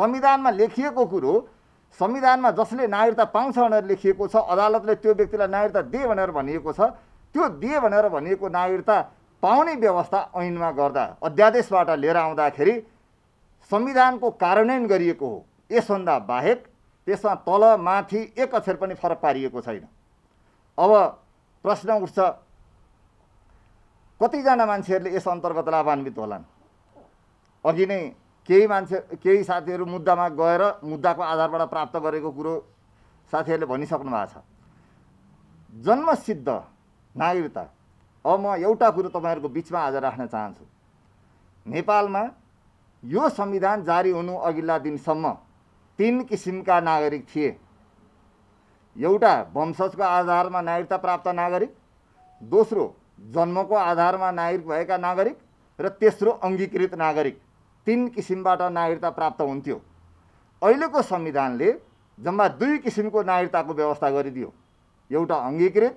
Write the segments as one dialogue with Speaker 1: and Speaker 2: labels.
Speaker 1: संविधानमा लेखिएको कुरो संविधानमा जसले नागरिकता पाउँछ भनेर लेखिएको छ अदालतले त्यो व्यक्तिलाई नागरिकता दिए भनेर भनिएको छ त्यो दिए भनेर भनिएको नागरिकता पाउने व्यवस्था ऐनमा गर्दा अध्यादेशबाट लिएर आउँदाखेरि संविधानको कार्यान्वयन गरिएको हो यसभन्दा बाहेक त्यसमा तल माथि एक अक्षर पनि फरक पारिएको छैन अब प्रश्न उठ्छ कतिजना मान्छेहरूले यस अन्तर्गत लाभान्वित होलान् अघि नै केही मान्छे केही साथीहरू मुद्दामा गएर मुद्दाको आधारबाट प्राप्त गरेको कुरो साथीहरूले भनिसक्नु भएको छ जन्मसिद्ध नागरिकता अब म एउटा कुरो तपाईँहरूको बिचमा आज राख्न चाहन्छु नेपालमा यो संविधान जारी हुनु अघिल्ला दिनसम्म तिन किसिमका नागरिक थिए एउटा वंशजको आधारमा नागरिकता प्राप्त नागरिक दोस्रो जन्मको आधारमा नागरिक भएका नागरिक र तेस्रो अङ्गीकृत नागरिक तिन किसिमबाट नागरिकता प्राप्त हुन्थ्यो अहिलेको संविधानले जम्मा दुई किसिमको नागरिकताको व्यवस्था गरिदियो एउटा अङ्गीकृत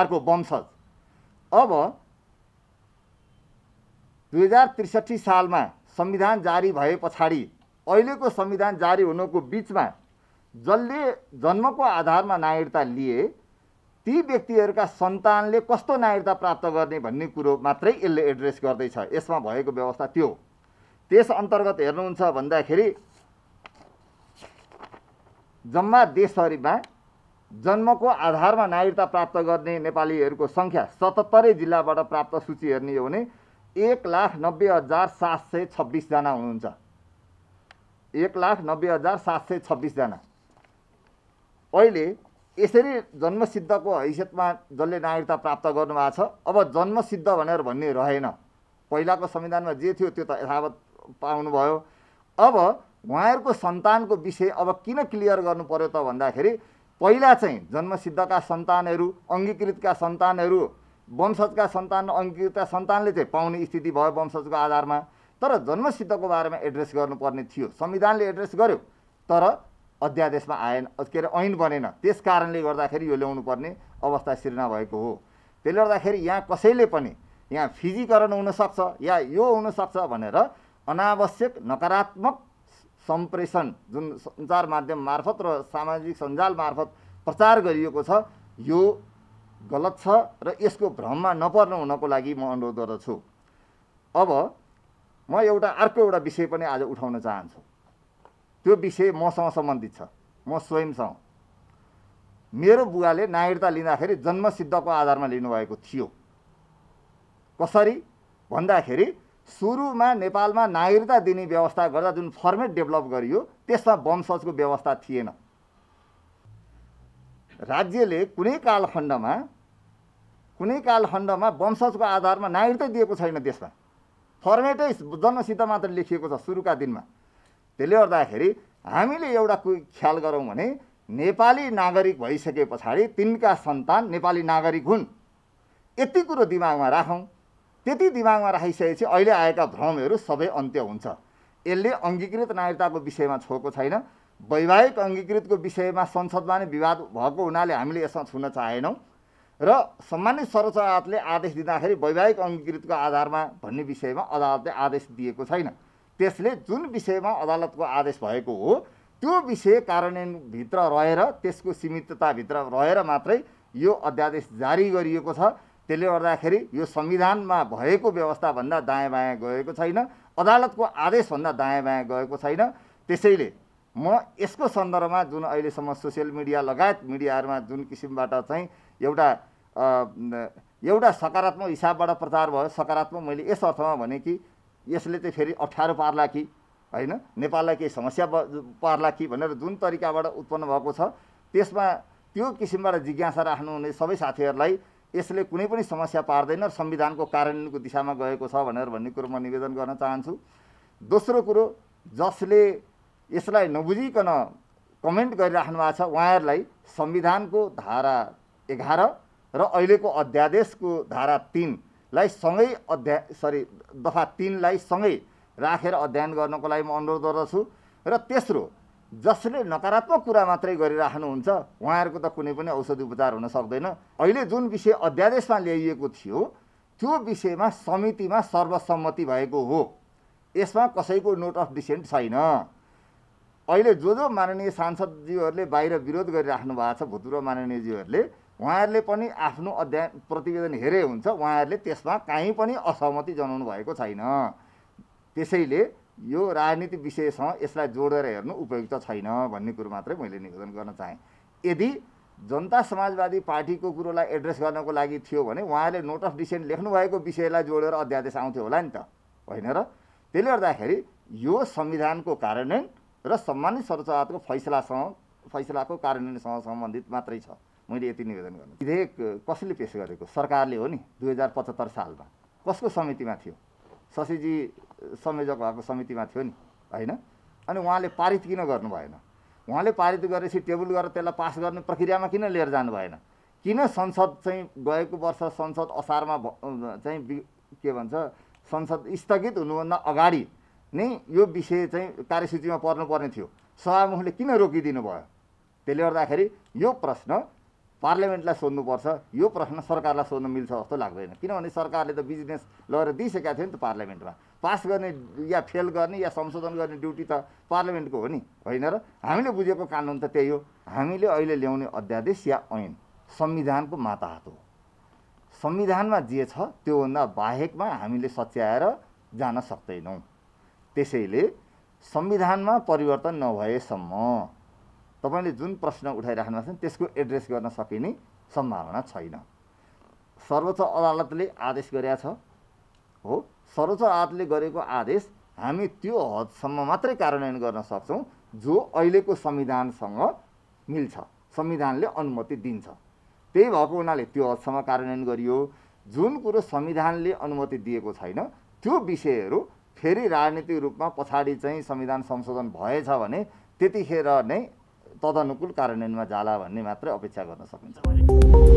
Speaker 1: अर्को वंशज अब दुई हजार त्रिसठी सालमा संविधान जारी भए पछाडि अहिलेको संविधान जारी हुनुको बिचमा जसले जन्मको आधारमा नागरिकता लिए ती व्यक्तिहरूका सन्तानले कस्तो नागरिकता प्राप्त गर्ने भन्ने कुरो मात्रै यसले एड्रेस गर्दैछ यसमा भएको व्यवस्था त्यो त्यस अन्तर्गत हेर्नुहुन्छ भन्दाखेरि जम्मा देशभरिमा जन्मको आधारमा नागरिकता प्राप्त गर्ने नेपालीहरूको सङ्ख्या सतहत्तरै जिल्लाबाट प्राप्त सूची हेर्ने हो भने एक लाख नब्बे हजार सात सय छब्बिसजना हुनुहुन्छ एक लाख नब्बे हजार सात सय छब्बिसजना अहिले यसरी जन्मसिद्धको हैसियतमा जसले नागरिकता प्राप्त गर्नुभएको छ अब जन्मसिद्ध भनेर भन्ने रहेन पहिलाको संविधानमा जे थियो त्यो त यथावत पाउनुभयो अब उहाँहरूको सन्तानको विषय अब किन क्लियर गर्नु पऱ्यो त भन्दाखेरि पहिला चाहिँ जन्मसिद्धका सन्तानहरू अङ्गीकृतका सन्तानहरू वंशजका सन्तान अङ्गीकृतका सन्तानले चाहिँ पाउने स्थिति भयो वंशजको आधारमा तर जन्मसिद्धको बारेमा एड्रेस गर्नुपर्ने थियो संविधानले एड्रेस गर्यो तर अध्यादेशमा आएन के अरे ऐन बनेन त्यस कारणले गर्दाखेरि यो ल्याउनु पर्ने अवस्था सिर्जना भएको हो त्यसले गर्दाखेरि यहाँ कसैले पनि यहाँ फिजीकरण हुनसक्छ या यो हुनसक्छ भनेर अनावश्यक नकारात्मक सम्प्रेषण जुन सञ्चार माध्यम मार्फत र सामाजिक सञ्जाल मार्फत प्रचार गरिएको छ यो गलत छ र यसको भ्रममा नपर्नु हुनको लागि म अनुरोध गर्दछु अब म एउटा अर्को एउटा विषय पनि आज उठाउन चाहन्छु त्यो विषय मसँग सम्बन्धित छ म स्वयंसँग मेरो बुवाले नागरिकता लिँदाखेरि जन्मसिद्धको आधारमा लिनुभएको थियो कसरी भन्दाखेरि सुरुमा नेपालमा नागरिकता दिने व्यवस्था गर्दा जुन फर्मेट डेभलप गरियो त्यसमा वंशजको व्यवस्था थिएन राज्यले कुनै कालखण्डमा कुनै कालखण्डमा वंशजको आधारमा नागरिकता दिएको छैन त्यसमा फर्मेटै जन्मसिद्ध मात्र लेखिएको छ सुरुका दिनमा त्यसले गर्दाखेरि हामीले एउटा ख्याल गरौँ भने नेपाली नागरिक भइसके पछाडि तिनका सन्तान नेपाली नागरिक हुन् यति कुरो दिमागमा राखौँ त्यति दिमागमा राखिसकेपछि अहिले आएका भ्रमहरू सबै अन्त्य हुन्छ यसले अङ्गीकृत नागरिकताको विषयमा छोएको छैन वैवाहिक अङ्गीकृतको विषयमा संसदमा नै विवाद भएको हुनाले हामीले यसमा छुन चाहेनौँ र सम्मानित सर्वोच्च अदालतले आदेश दिँदाखेरि वैवाहिक अङ्गीकृतको आधारमा भन्ने विषयमा अदालतले आदेश दिएको छैन त्यसले जुन विषयमा अदालतको आदेश भएको हो त्यो विषय कार्यान्वयनभित्र रहेर त्यसको सीमितताभित्र रहेर मात्रै यो अध्यादेश जारी गरिएको छ त्यसले गर्दाखेरि यो संविधानमा भएको व्यवस्थाभन्दा दायाँ बायाँ गएको छैन अदालतको आदेशभन्दा दायाँ बायाँ गएको छैन त्यसैले म यसको सन्दर्भमा जुन अहिलेसम्म सोसियल मिडिया लगायत मिडियाहरूमा जुन किसिमबाट चाहिँ एउटा एउटा सकारात्मक हिसाबबाट प्रचार भयो सकारात्मक मैले यस अर्थमा भने कि यसले चाहिँ फेरि अप्ठ्यारो पार्ला कि होइन नेपाललाई केही समस्या पार्ला कि भनेर जुन तरिकाबाट उत्पन्न भएको छ त्यसमा त्यो किसिमबाट जिज्ञासा राख्नुहुने सबै साथीहरूलाई यसले कुनै पनि समस्या पार्दैन र संविधानको कार्यान्वयनको दिशामा गएको छ भनेर भन्ने कुरो म निवेदन गर्न चाहन्छु दोस्रो कुरो जसले यसलाई नबुझिकन कमेन्ट गरिराख्नु भएको छ उहाँहरूलाई संविधानको धारा एघार र अहिलेको अध्यादेशको धारा तिनलाई सँगै अध्या सरी दफा तिनलाई सँगै राखेर अध्ययन गर्नको लागि म अनुरोध गर्दछु र तेस्रो जसले नकारात्मक कुरा मात्रै गरिराख्नुहुन्छ उहाँहरूको त कुनै पनि औषधि उपचार हुन सक्दैन अहिले जुन विषय अध्यादेशमा ल्याइएको थियो त्यो विषयमा समितिमा सर्वसम्मति भएको हो यसमा कसैको नोट अफ डिसेन्ट छैन अहिले जो जो माननीय सांसदज्यूहरूले बाहिर विरोध गरिराख्नु भएको छ भूतपूर्व माननीयज्यूहरूले उहाँहरूले पनि आफ्नो अध्ययन प्रतिवेदन हेरे हुन्छ उहाँहरूले त्यसमा काहीँ पनि असहमति जनाउनु भएको छैन त्यसैले यो राजनीति विषयसँग यसलाई जोडेर हेर्नु उपयुक्त छैन भन्ने कुरो मात्रै मैले निवेदन गर्न चाहेँ यदि जनता समाजवादी पार्टीको कुरोलाई एड्रेस गर्नको लागि थियो भने उहाँले नोट अफ डिसेन्ट लेख्नुभएको विषयलाई जोडेर अध्यादेश आउँथ्यो होला नि त होइन र त्यसले गर्दाखेरि यो संविधानको कार्यान्वयन र सम्मानित अदालतको फैसलासँग फैसलाको कार्यान्वयनसँग सम्बन्धित मात्रै छ मैले यति निवेदन गर्नु विधेयक कसले पेस गरेको सरकारले हो नि दुई हजार पचहत्तर सालमा कसको समितिमा थियो शशीजी संयोजक भएको समितिमा थियो नि होइन अनि उहाँले पारित किन गर्नु भएन उहाँले पारित गरेपछि टेबुल गरेर त्यसलाई पास गर्ने प्रक्रियामा किन लिएर जानु भएन किन संसद चाहिँ गएको वर्ष संसद असारमा चाहिँ के भन्छ संसद स्थगित हुनुभन्दा अगाडि नै यो विषय चाहिँ कार्यसूचीमा पर्नुपर्ने थियो सभामुखले किन रोकिदिनु भयो त्यसले गर्दाखेरि यो प्रश्न पार्लियामेन्टलाई सोध्नुपर्छ यो प्रश्न सरकारलाई सोध्न मिल्छ जस्तो लाग्दैन किनभने सरकारले त बिजनेस लगेर दिइसकेका थियो नि त पार्लियामेन्टमा पास गर्ने या फेल गर्ने या संशोधन गर्ने ड्युटी त पार्लियामेन्टको हो नि होइन र हामीले बुझेको कानुन त त्यही हो हामीले अहिले ल्याउने अध्यादेश या ऐन संविधानको माताहत हो संविधानमा जे छ त्योभन्दा बाहेकमा हामीले सच्याएर जान सक्दैनौँ त्यसैले संविधानमा परिवर्तन नभएसम्म तपाईँले जुन प्रश्न उठाइराख्नु भएको छ त्यसको एड्रेस गर्न सकिने सम्भावना छैन सर्वोच्च अदालतले आदेश गरेका छ हो सर्वोच्च अदालतले गरेको आदेश हामी त्यो हदसम्म मात्रै कार्यान्वयन गर्न सक्छौँ जो अहिलेको संविधानसँग मिल्छ संविधानले अनुमति दिन्छ त्यही भएको हुनाले त्यो हदसम्म कार्यान्वयन गरियो जुन कुरो संविधानले अनुमति दिएको छैन त्यो विषयहरू फेरि राजनीतिक रूपमा पछाडि चाहिँ संविधान संशोधन भएछ भने त्यतिखेर नै तदनुकूल कार्यान्वयनमा जाला भन्ने मात्रै अपेक्षा गर्न सकिन्छ